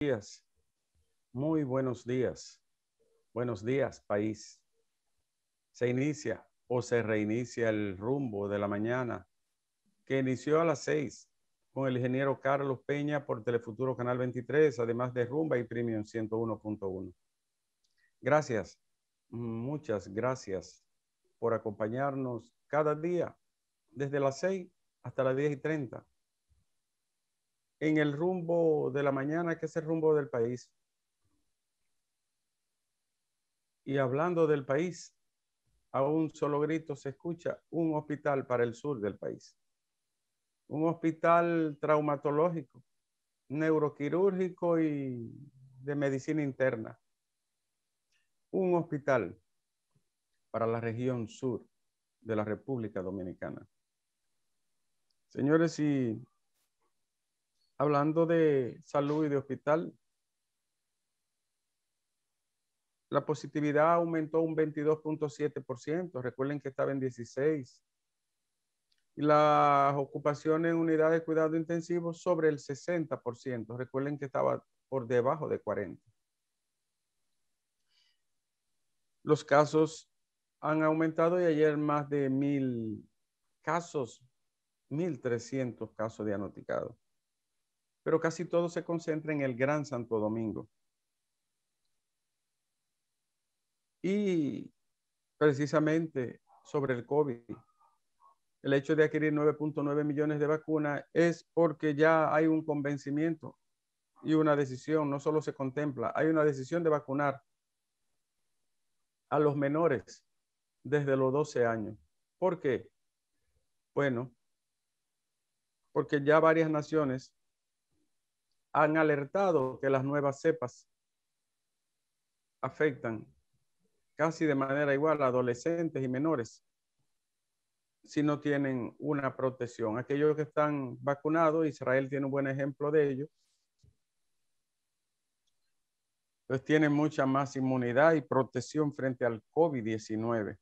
días. Muy buenos días. Buenos días, país. Se inicia o se reinicia el rumbo de la mañana que inició a las seis con el ingeniero Carlos Peña por Telefuturo Canal 23, además de Rumba y Premium 101.1. Gracias, muchas gracias por acompañarnos cada día desde las 6 hasta las 10 y 30 en el rumbo de la mañana, que es el rumbo del país. Y hablando del país, a un solo grito se escucha un hospital para el sur del país. Un hospital traumatológico, neuroquirúrgico y de medicina interna. Un hospital para la región sur de la República Dominicana. Señores, y hablando de salud y de hospital, la positividad aumentó un 22.7%. Recuerden que estaba en 16. Y las ocupaciones en unidades de cuidado intensivo sobre el 60%. Recuerden que estaba por debajo de 40. Los casos han aumentado y ayer más de mil casos, 1.300 casos diagnosticados pero casi todo se concentra en el Gran Santo Domingo. Y precisamente sobre el COVID, el hecho de adquirir 9.9 millones de vacunas es porque ya hay un convencimiento y una decisión, no solo se contempla, hay una decisión de vacunar a los menores desde los 12 años. ¿Por qué? Bueno, porque ya varias naciones han alertado que las nuevas cepas afectan casi de manera igual a adolescentes y menores si no tienen una protección. Aquellos que están vacunados, Israel tiene un buen ejemplo de ello, pues tienen mucha más inmunidad y protección frente al COVID-19.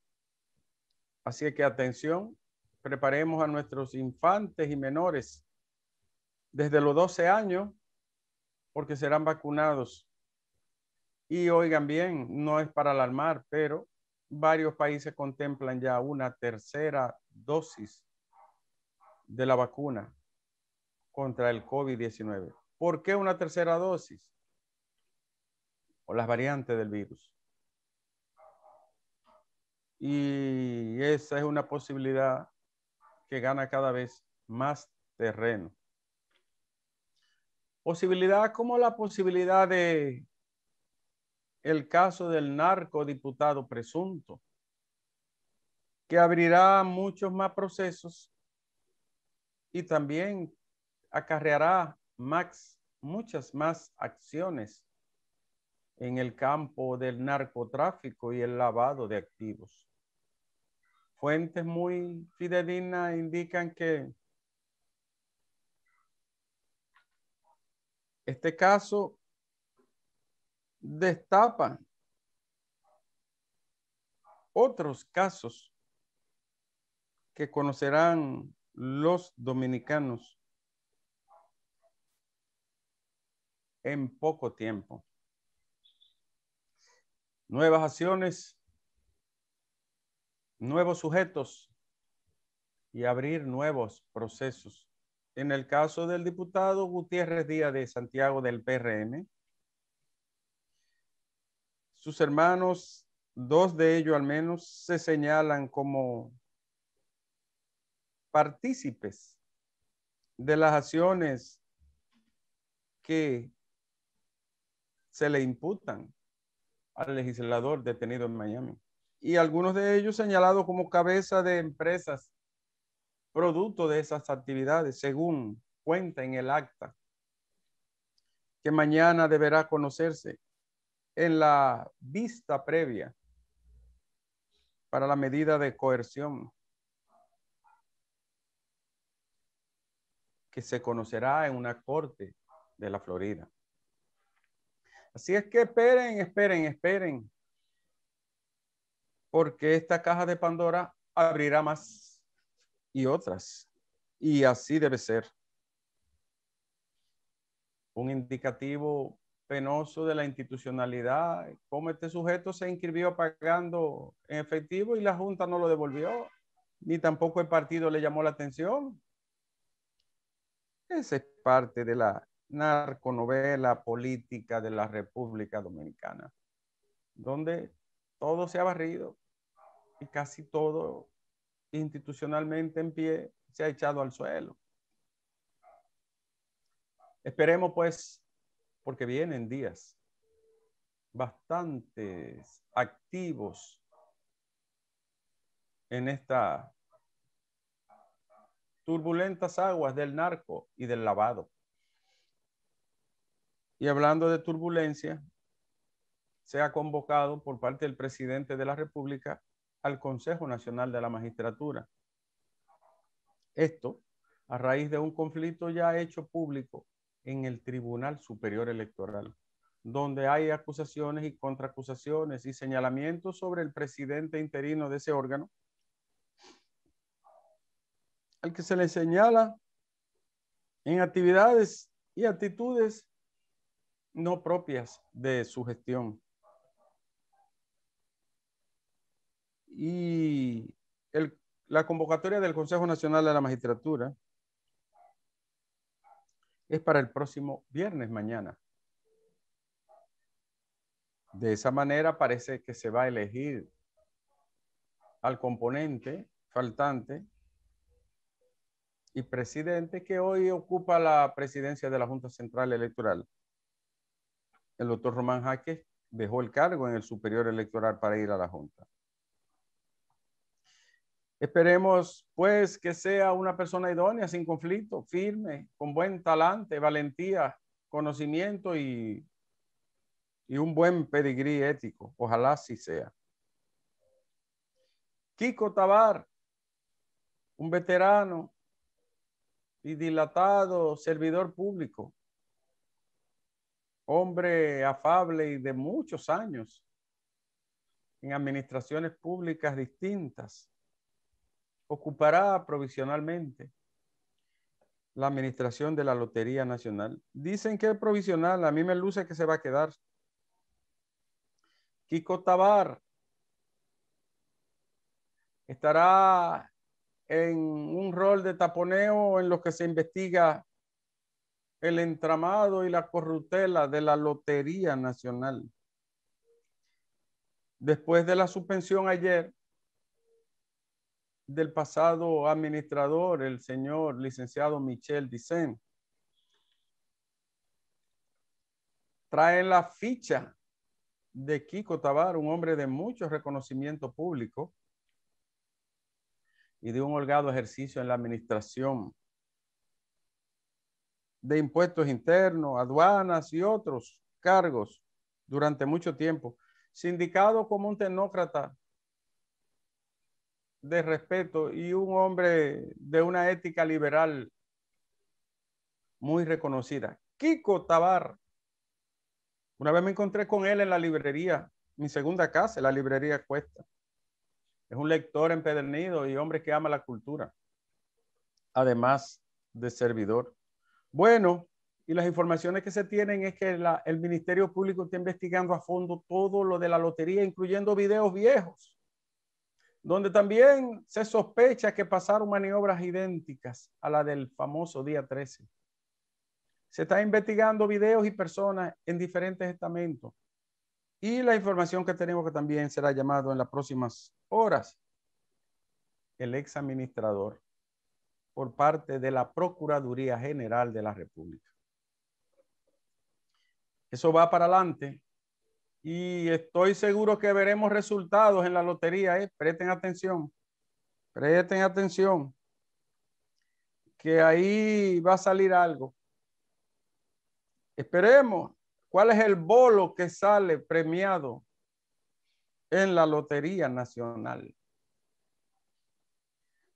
Así que atención, preparemos a nuestros infantes y menores desde los 12 años porque serán vacunados. Y oigan bien, no es para alarmar, pero varios países contemplan ya una tercera dosis de la vacuna contra el COVID-19. ¿Por qué una tercera dosis? O las variantes del virus. Y esa es una posibilidad que gana cada vez más terreno. Posibilidad como la posibilidad de el caso del narco diputado presunto, que abrirá muchos más procesos y también acarreará Max muchas más acciones en el campo del narcotráfico y el lavado de activos. Fuentes muy fidedignas indican que este caso destapa otros casos que conocerán los dominicanos en poco tiempo. Nuevas acciones, nuevos sujetos y abrir nuevos procesos. En el caso del diputado Gutiérrez Díaz de Santiago del PRM, sus hermanos, dos de ellos al menos, se señalan como partícipes de las acciones que se le imputan al legislador detenido en Miami. Y algunos de ellos señalados como cabeza de empresas producto de esas actividades, según cuenta en el acta, que mañana deberá conocerse en la vista previa para la medida de coerción que se conocerá en una corte de la Florida. Así es que esperen, esperen, esperen, porque esta caja de Pandora abrirá más y otras. Y así debe ser. Un indicativo penoso de la institucionalidad, Cómo este sujeto se inscribió pagando en efectivo y la Junta no lo devolvió, ni tampoco el partido le llamó la atención. Esa es parte de la narconovela política de la República Dominicana, donde todo se ha barrido y casi todo institucionalmente en pie se ha echado al suelo. Esperemos pues, porque vienen días bastante activos en estas turbulentas aguas del narco y del lavado. Y hablando de turbulencia, se ha convocado por parte del presidente de la República al Consejo Nacional de la Magistratura. Esto a raíz de un conflicto ya hecho público en el Tribunal Superior Electoral, donde hay acusaciones y contraacusaciones y señalamientos sobre el presidente interino de ese órgano, al que se le señala en actividades y actitudes no propias de su gestión. y la convocatoria del Consejo Nacional de la Magistratura es para el próximo viernes mañana. De esa manera parece que se va a elegir al componente faltante y presidente que hoy ocupa la presidencia de la Junta Central Electoral. El doctor Román Jaquez dejó el cargo en el Superior Electoral para ir a la Junta. Esperemos, pues, que sea una persona idónea, sin conflicto, firme, con buen talante, valentía, conocimiento y, un buen pedigrí ético. Ojalá así sea. Kiko Tabar, un veterano y dilatado servidor público, hombre afable y de muchos años en administraciones públicas distintas ocupará provisionalmente la administración de la Lotería Nacional. Dicen que es provisional, a mí me luce que se va a quedar. Kiko Tabar estará en un rol de taponeo en lo que se investiga el entramado y la corrutela de la Lotería Nacional. Después de la suspensión ayer, del pasado administrador, el señor licenciado Michel Dicen. Trae la ficha de Kiko Tabar, un hombre de mucho reconocimiento público y de un holgado ejercicio en la administración de impuestos internos, aduanas y otros cargos durante mucho tiempo, sindicado como un tecnócrata de respeto y un hombre de una ética liberal muy reconocida. Kiko Tabar. Una vez me encontré con él en la librería, mi segunda casa, la librería Cuesta. Es un lector empedernido y hombre que ama la cultura, además de servidor. Bueno, y las informaciones que se tienen es que el Ministerio Público está investigando a fondo todo lo de la lotería, incluyendo videos viejos donde también se sospecha que pasaron maniobras idénticas a la del famoso día 13. Se está investigando videos y personas en diferentes estamentos y la información que tenemos que también será llamado en las próximas horas el ex administrador por parte de la Procuraduría General de la República. Eso va para adelante y estoy seguro que veremos resultados en la lotería. ¿eh? Presten atención, presten atención, que ahí va a salir algo. Esperemos cuál es el bolo que sale premiado en la Lotería Nacional.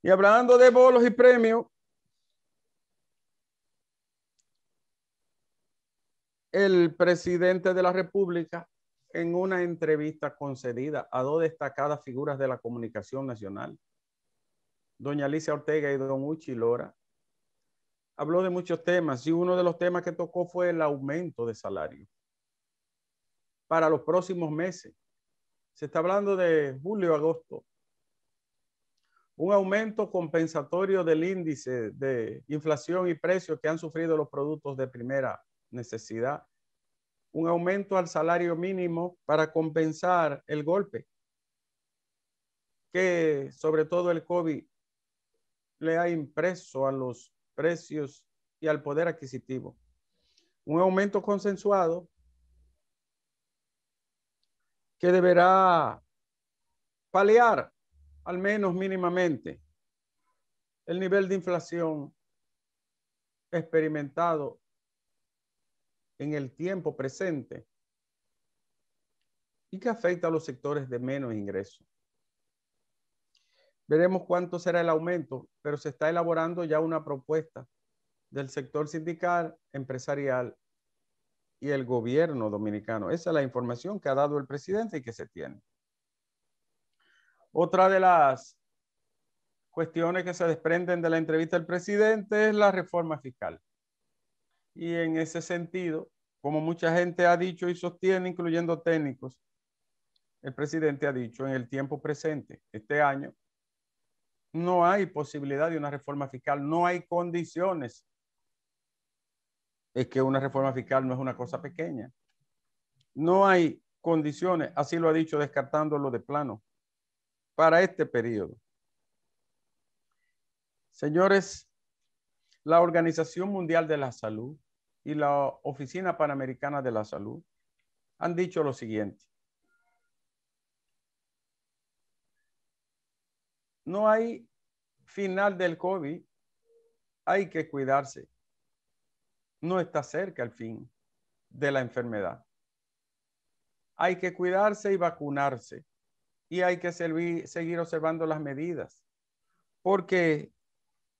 Y hablando de bolos y premios, el presidente de la República en una entrevista concedida a dos destacadas figuras de la comunicación nacional, doña Alicia Ortega y don Uchi Lora, habló de muchos temas y uno de los temas que tocó fue el aumento de salario para los próximos meses. Se está hablando de julio, agosto. Un aumento compensatorio del índice de inflación y precios que han sufrido los productos de primera necesidad un aumento al salario mínimo para compensar el golpe que sobre todo el COVID le ha impreso a los precios y al poder adquisitivo. Un aumento consensuado que deberá paliar al menos mínimamente el nivel de inflación experimentado en el tiempo presente y que afecta a los sectores de menos ingreso. Veremos cuánto será el aumento, pero se está elaborando ya una propuesta del sector sindical, empresarial y el gobierno dominicano. Esa es la información que ha dado el presidente y que se tiene. Otra de las cuestiones que se desprenden de la entrevista del presidente es la reforma fiscal. Y en ese sentido, como mucha gente ha dicho y sostiene, incluyendo técnicos, el presidente ha dicho en el tiempo presente, este año, no hay posibilidad de una reforma fiscal, no hay condiciones. Es que una reforma fiscal no es una cosa pequeña. No hay condiciones, así lo ha dicho, descartándolo de plano, para este periodo. Señores, la Organización Mundial de la Salud y la Oficina Panamericana de la Salud han dicho lo siguiente. No hay final del COVID, hay que cuidarse. No está cerca el fin de la enfermedad. Hay que cuidarse y vacunarse y hay que seguir observando las medidas porque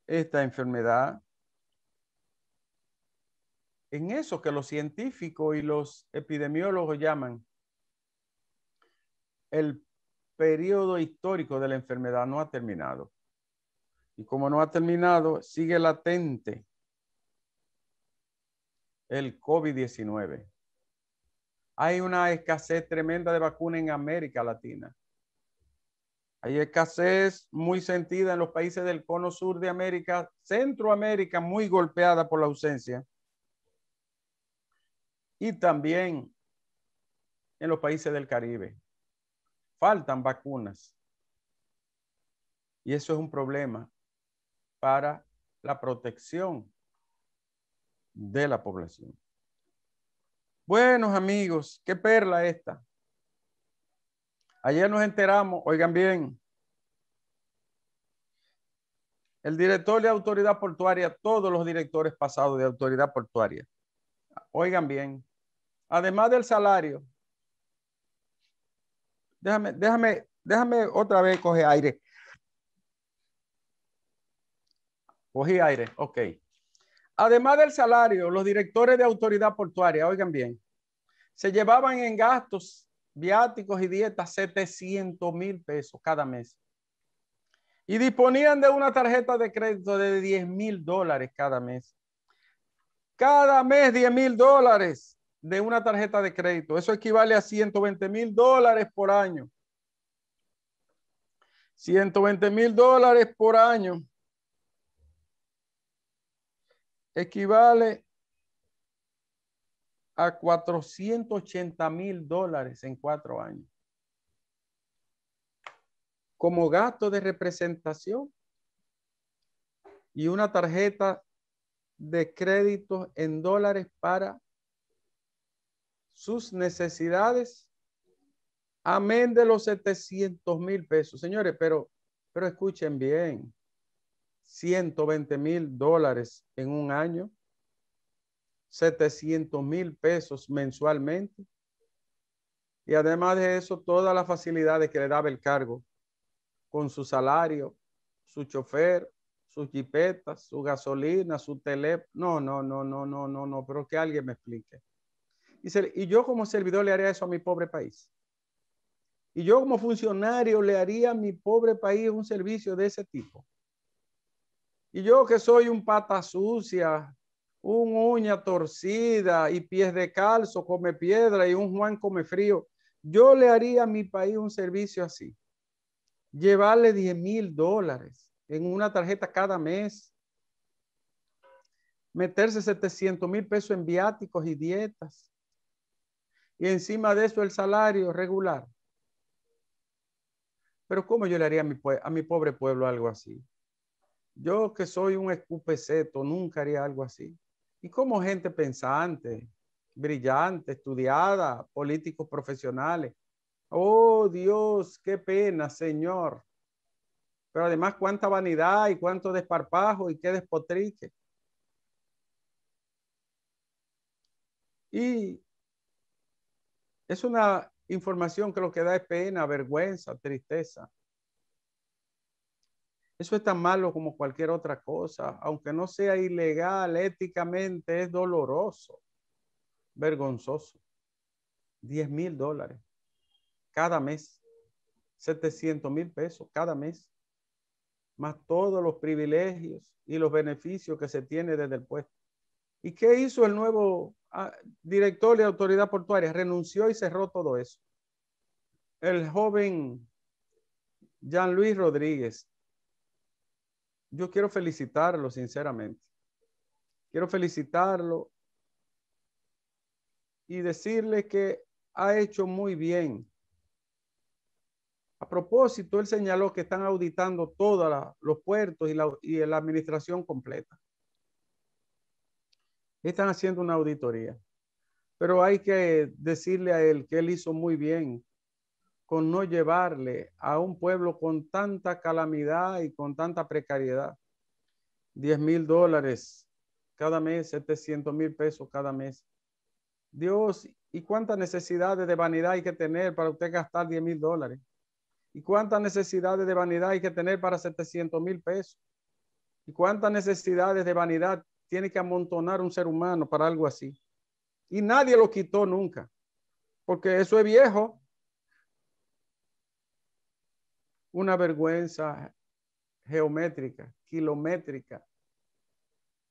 esta enfermedad en eso que los científicos y los epidemiólogos llaman el periodo histórico de la enfermedad no ha terminado. Y como no ha terminado, sigue latente el COVID-19. Hay una escasez tremenda de vacuna en América Latina. Hay escasez muy sentida en los países del cono sur de América, Centroamérica muy golpeada por la ausencia y también en los países del Caribe. Faltan vacunas. Y eso es un problema para la protección de la población. Buenos amigos, qué perla esta. Ayer nos enteramos, oigan bien, el director de autoridad portuaria, todos los directores pasados de autoridad portuaria, oigan bien, además del salario. Déjame, déjame, déjame otra vez coger aire. Cogí aire, ok. Además del salario, los directores de autoridad portuaria, oigan bien, se llevaban en gastos viáticos y dietas 700 mil pesos cada mes. Y disponían de una tarjeta de crédito de 10 mil dólares cada mes. Cada mes 10 mil dólares de una tarjeta de crédito. Eso equivale a 120 mil dólares por año. 120 mil dólares por año equivale a 480 mil dólares en cuatro años. Como gasto de representación y una tarjeta de crédito en dólares para sus necesidades. Amén de los 700 mil pesos. Señores, pero, pero escuchen bien. 120 mil dólares en un año. 700 mil pesos mensualmente. Y además de eso, todas las facilidades que le daba el cargo, con su salario, su chofer, sus jipeta, su gasolina, su teléfono. No, no, no, no, no, no, no, pero que alguien me explique y yo como servidor le haría eso a mi pobre país. Y yo como funcionario le haría a mi pobre país un servicio de ese tipo. Y yo que soy un pata sucia, un uña torcida y pies de calzo, come piedra y un Juan come frío, yo le haría a mi país un servicio así. Llevarle 10 mil dólares en una tarjeta cada mes. Meterse 700 mil pesos en viáticos y dietas y encima de eso el salario regular. Pero ¿cómo yo le haría a mi, pobre pueblo algo así? Yo que soy un escupeceto, nunca haría algo así. ¿Y como gente pensante, brillante, estudiada, políticos profesionales? Oh Dios, qué pena, Señor. Pero además cuánta vanidad y cuánto desparpajo y qué despotrique. Y es una información que lo que da es pena, vergüenza, tristeza. Eso es tan malo como cualquier otra cosa, aunque no sea ilegal éticamente, es doloroso, vergonzoso. 10 mil dólares cada mes, 700 mil pesos cada mes, más todos los privilegios y los beneficios que se tiene desde el puesto. ¿Y qué hizo el nuevo ah, director de autoridad portuaria? Renunció y cerró todo eso. El joven Jean Luis Rodríguez. Yo quiero felicitarlo sinceramente. Quiero felicitarlo y decirle que ha hecho muy bien. A propósito, él señaló que están auditando todos los puertos y la administración completa. Están haciendo una auditoría. Pero hay que decirle a él que él hizo muy bien con no llevarle a un pueblo con tanta calamidad y con tanta precariedad. diez mil dólares cada mes, 700 mil pesos cada mes. Dios, ¿y cuántas necesidades de vanidad hay que tener para usted gastar 10 mil dólares? ¿Y cuántas necesidades de vanidad hay que tener para 700 mil pesos? ¿Y cuántas necesidades de vanidad tiene que amontonar un ser humano para algo así. Y nadie lo quitó nunca, porque eso es viejo. Una vergüenza geométrica, kilométrica.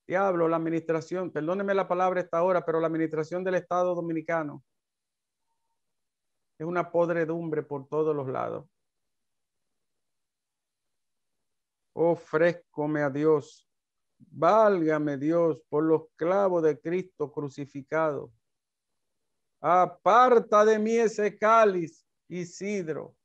Diablo, la administración, perdóneme la palabra esta hora, pero la administración del Estado dominicano es una podredumbre por todos los lados. Ofrezcome a Dios Válgame Dios por los clavos de Cristo crucificado. Aparta de mí ese cáliz, Isidro,